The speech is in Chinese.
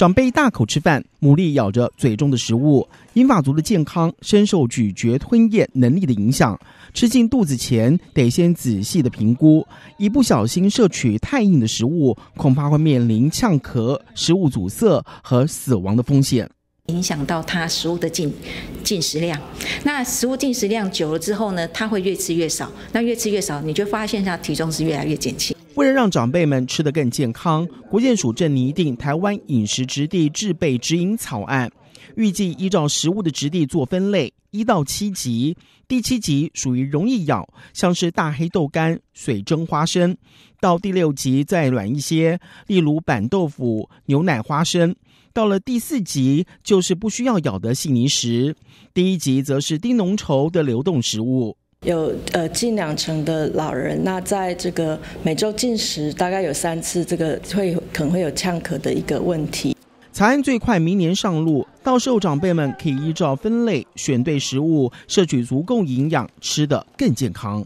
长辈大口吃饭，牡蛎咬着嘴中的食物。英法族的健康深受咀嚼吞咽能力的影响，吃进肚子前得先仔细的评估。一不小心摄取太硬的食物，恐怕会面临呛咳、食物阻塞和死亡的风险。影响到他食物的进进食量，那食物进食量久了之后呢，他会越吃越少。那越吃越少，你就发现他体重是越来越减轻。为了让长辈们吃得更健康，国健署正拟定台湾饮食质地制备指引草案，预计依照食物的质地做分类，一到七级，第七级属于容易咬，像是大黑豆干、水蒸花生；到第六级再软一些，例如板豆腐、牛奶花生；到了第四级就是不需要咬的细泥石，第一级则是低浓稠的流动食物。有呃近两成的老人，那在这个每周进食大概有三次，这个会可能会有呛咳的一个问题。才案最快明年上路，到时候长辈们可以依照分类选对食物，摄取足够营养，吃得更健康。